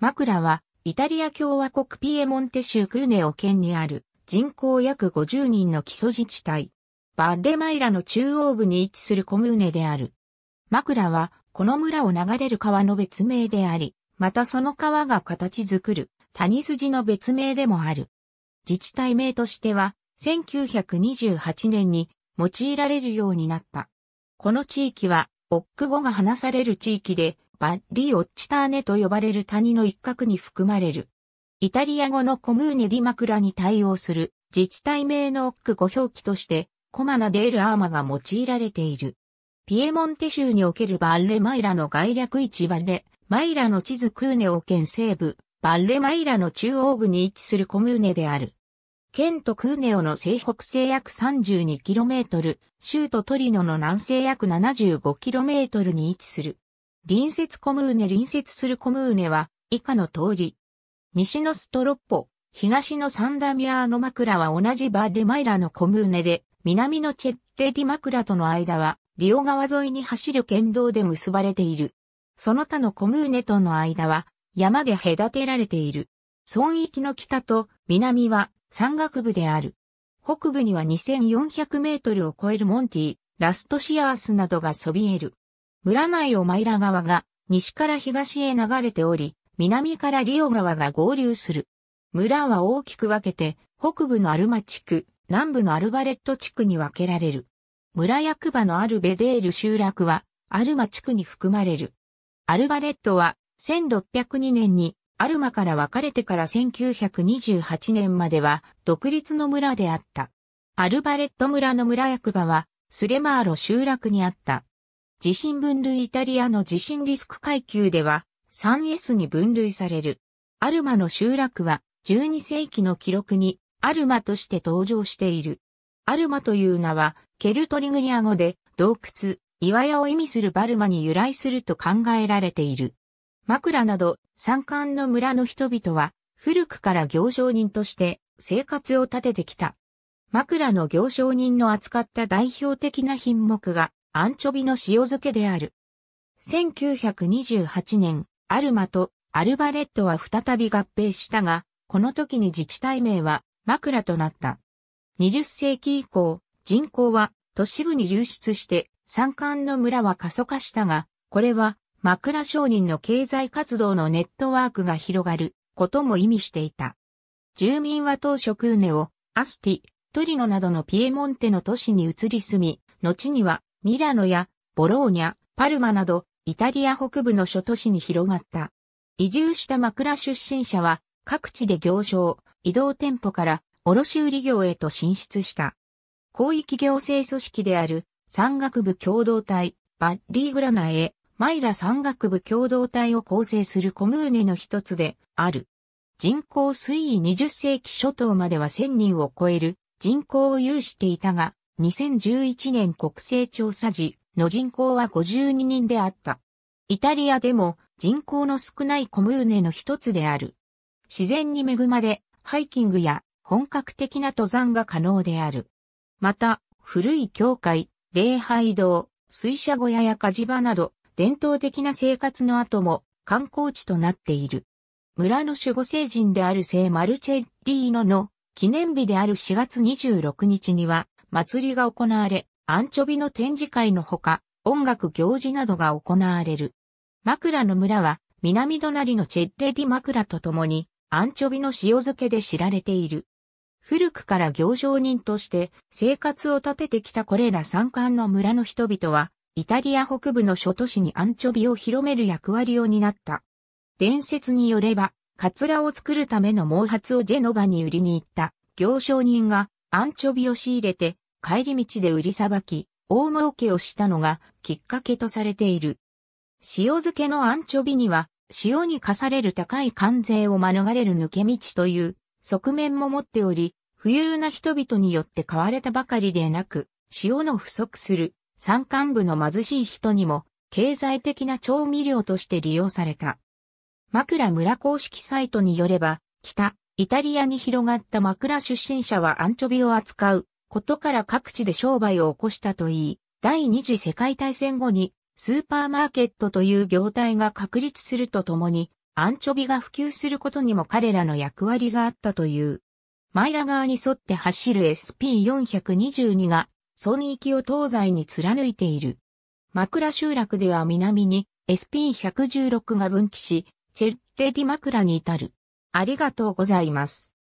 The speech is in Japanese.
マクラは、イタリア共和国ピエモンテ州クーネオ県にある人口約50人の基礎自治体。バッレマイラの中央部に位置するコムーネである。マクラは、この村を流れる川の別名であり、またその川が形作る谷筋の別名でもある。自治体名としては、1928年に用いられるようになった。この地域は、オック語が話される地域で、バッリオッチターネと呼ばれる谷の一角に含まれる。イタリア語のコムーネディマクラに対応する自治体名の区語表記として、コマナデールアーマが用いられている。ピエモンテ州におけるバッレマイラの概略置バレ、マイラの地図クーネオ県西部、バッレマイラの中央部に位置するコムーネである。県とクーネオの西北西約 32km、州とトリノの南西約 75km に位置する。隣接コムーネ隣接するコムーネは以下の通り。西のストロッポ、東のサンダミアーノ枕は同じバーデマイラのコムーネで、南のチェッテディ枕との間は、リオ川沿いに走る県道で結ばれている。その他のコムーネとの間は、山で隔てられている。村域の北と南は山岳部である。北部には2400メートルを超えるモンティ、ラストシアースなどがそびえる。村内をマイラ川が西から東へ流れており、南からリオ川が合流する。村は大きく分けて、北部のアルマ地区、南部のアルバレット地区に分けられる。村役場のあるベデール集落は、アルマ地区に含まれる。アルバレットは、1602年に、アルマから分かれてから1928年までは、独立の村であった。アルバレット村の村役場は、スレマーロ集落にあった。地震分類イタリアの地震リスク階級では 3S に分類される。アルマの集落は12世紀の記録にアルマとして登場している。アルマという名はケルトリグリア語で洞窟、岩屋を意味するバルマに由来すると考えられている。枕など山間の村の人々は古くから行商人として生活を立ててきた。枕の行商人の扱った代表的な品目がアンチョビの塩漬けである。1928年、アルマとアルバレットは再び合併したが、この時に自治体名は枕となった。20世紀以降、人口は都市部に流出して山間の村は過疎化したが、これは枕商人の経済活動のネットワークが広がることも意味していた。住民は当初クーネをアスティ、トリノなどのピエモンテの都市に移り住み、後にはミラノやボローニャ、パルマなどイタリア北部の諸都市に広がった。移住した枕出身者は各地で行商、移動店舗から卸売業へと進出した。広域行政組織である山岳部共同体バッリーグラナへマイラ山岳部共同体を構成するコムーネの一つである。人口推移20世紀初頭までは1000人を超える人口を有していたが、2011年国勢調査時の人口は52人であった。イタリアでも人口の少ないコムーネの一つである。自然に恵まれ、ハイキングや本格的な登山が可能である。また、古い教会、礼拝堂、水車小屋や火事場など、伝統的な生活の後も観光地となっている。村の守護聖人である聖マルチェリーノの記念日である4月26日には、祭りが行われ、アンチョビの展示会のほか、音楽行事などが行われる。枕の村は、南隣のチェッレディ枕とともに、アンチョビの塩漬けで知られている。古くから行商人として生活を立ててきたこれら山間の村の人々は、イタリア北部の諸都市にアンチョビを広める役割を担った。伝説によれば、カツラを作るための毛髪をジェノバに売りに行った行商人がアンチョビを仕入れて、帰り道で売りさばき、大儲けをしたのがきっかけとされている。塩漬けのアンチョビには、塩に課される高い関税を免れる抜け道という側面も持っており、富裕な人々によって買われたばかりでなく、塩の不足する山間部の貧しい人にも経済的な調味料として利用された。枕村公式サイトによれば、北、イタリアに広がった枕出身者はアンチョビを扱うことから各地で商売を起こしたといい、第二次世界大戦後にスーパーマーケットという業態が確立するとともに、アンチョビが普及することにも彼らの役割があったという。マイラ川に沿って走る SP422 が、ソニー機を東西に貫いている。枕集落では南に SP116 が分岐し、チェッテディ枕に至る。ありがとうございます。